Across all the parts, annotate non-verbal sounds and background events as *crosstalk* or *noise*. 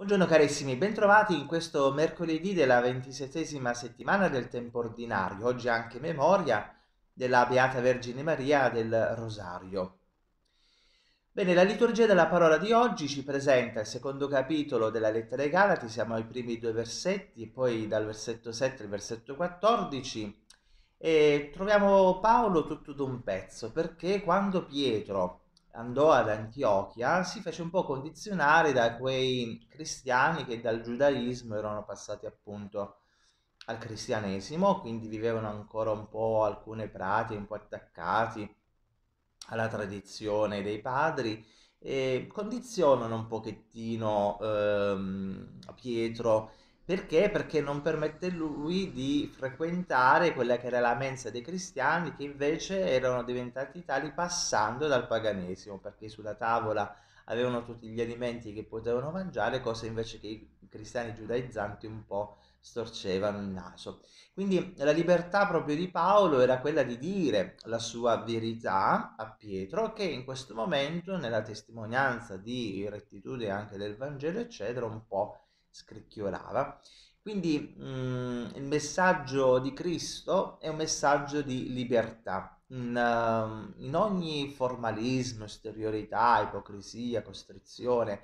Buongiorno carissimi, bentrovati in questo mercoledì della ventisettesima settimana del tempo ordinario, oggi anche memoria della Beata Vergine Maria del Rosario. Bene, la liturgia della parola di oggi ci presenta il secondo capitolo della lettera ai Galati, siamo ai primi due versetti, poi dal versetto 7 al versetto 14, e troviamo Paolo tutto d'un pezzo, perché quando Pietro andò ad Antiochia, si fece un po' condizionare da quei cristiani che dal giudaismo erano passati appunto al cristianesimo, quindi vivevano ancora un po' alcune pratiche, un po' attaccati alla tradizione dei padri e condizionano un pochettino ehm, Pietro perché? Perché non permette lui di frequentare quella che era la mensa dei cristiani che invece erano diventati tali passando dal paganesimo, perché sulla tavola avevano tutti gli alimenti che potevano mangiare, cosa invece che i cristiani giudaizzanti un po' storcevano il naso. Quindi la libertà proprio di Paolo era quella di dire la sua verità a Pietro che in questo momento nella testimonianza di rettitudine anche del Vangelo eccetera un po' scricchiolava. Quindi mh, mm, il messaggio di Cristo è un messaggio di libertà. In, ehm, in, ogni formalismo, esteriorità, ipocrisia, costrizione,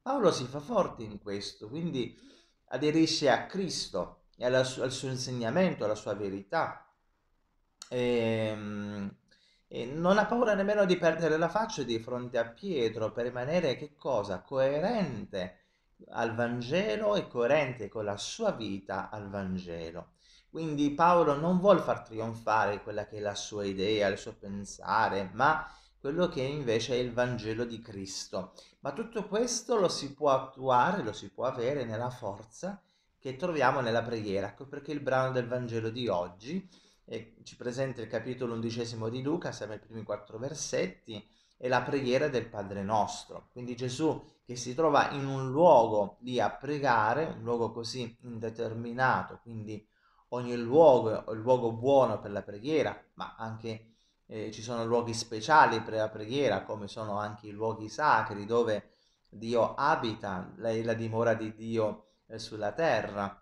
Paolo si fa forte in questo, quindi aderisce a Cristo e alla, al suo insegnamento, alla sua verità. E, ehm, e non ha paura nemmeno di perdere la faccia di fronte a Pietro per rimanere che cosa? Coerente al Vangelo e coerente con la sua vita al Vangelo. Quindi Paolo non vuole far trionfare quella che è la sua idea, il suo pensare, ma quello che invece è il Vangelo di Cristo. Ma tutto questo lo si può attuare, lo si può avere nella forza che troviamo nella preghiera. Ecco perché il brano del Vangelo di oggi eh, ci presenta il capitolo undicesimo di Luca, siamo ai primi quattro versetti, è la preghiera del Padre nostro. Quindi Gesù che si trova in un luogo lì a pregare, un luogo così indeterminato, quindi ogni luogo è il luogo buono per la preghiera, ma anche eh, ci sono luoghi speciali per la preghiera, come sono anche i luoghi sacri dove Dio abita, la, la dimora di Dio eh, sulla terra,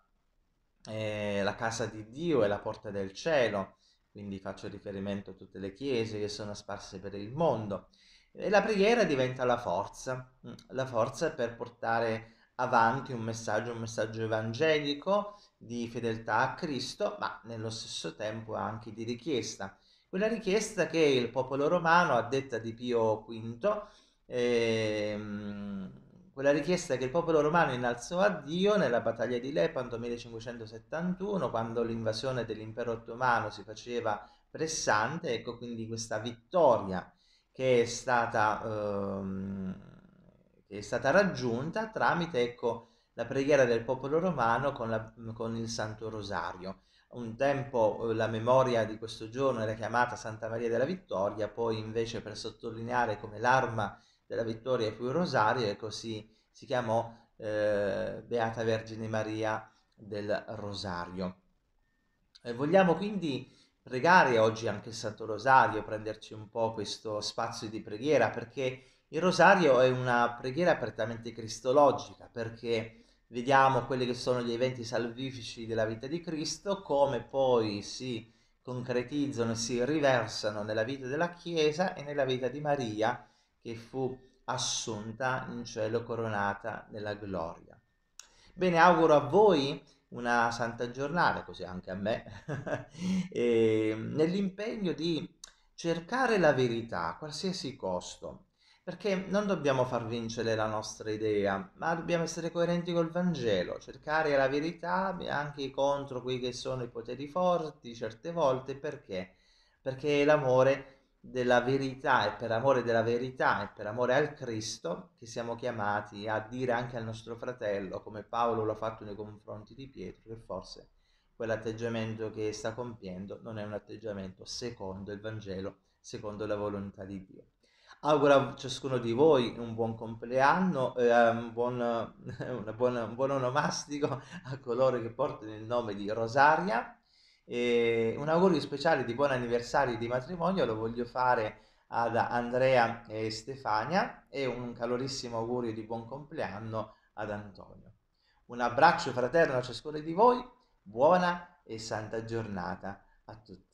eh, la casa di Dio e la porta del cielo quindi faccio riferimento a tutte le chiese che sono sparse per il mondo. E la preghiera diventa la forza, mm, la forza per portare avanti un messaggio, un messaggio evangelico di fedeltà a Cristo, ma nello stesso tempo anche di richiesta. Quella richiesta che il popolo romano, a detta di Pio V, ehm, quella richiesta che il popolo romano innalzò a Dio nella battaglia di Lepanto 1571, quando l'invasione dell'impero ottomano si faceva pressante, ecco quindi questa vittoria che è stata, ehm, che è stata raggiunta tramite ecco, la preghiera del popolo romano con, la, con il Santo Rosario. Un tempo eh, la memoria di questo giorno era chiamata Santa Maria della Vittoria, poi invece per sottolineare come l'arma della vittoria fu il rosario, e così si chiamò eh, Beata Vergine Maria del Rosario. E vogliamo quindi pregare oggi anche il Santo Rosario, prenderci un po' questo spazio di preghiera, perché il rosario è una preghiera prettamente cristologica, perché vediamo quelli che sono gli eventi salvifici della vita di Cristo, come poi si concretizzano e si riversano nella vita della Chiesa e nella vita di Maria, che fu assunta in cielo coronata nella gloria. Bene, auguro a voi una santa giornata, così anche a me, *laughs* nell'impegno di cercare la verità a qualsiasi costo, perché non dobbiamo far vincere la nostra idea, ma dobbiamo essere coerenti col Vangelo, cercare la verità anche contro quelli che sono i poteri forti certe volte, perché? Perché l'amore della verità e per amore della verità e per amore al Cristo che siamo chiamati a dire anche al nostro fratello, come Paolo l'ha fatto nei confronti di Pietro, che forse quell'atteggiamento che sta compiendo non è un atteggiamento secondo il Vangelo, secondo la volontà di Dio. Auguro a ciascuno di voi un buon compleanno, eh, un, buon, *laughs* buona, un buon onomastico a coloro che portano il nome di Rosaria e un augurio speciale di buon anniversario di matrimonio lo voglio fare ad Andrea e Stefania e un calorissimo augurio di buon compleanno ad Antonio. Un abbraccio fraterno a ciascuno di voi, buona e santa giornata a tutti.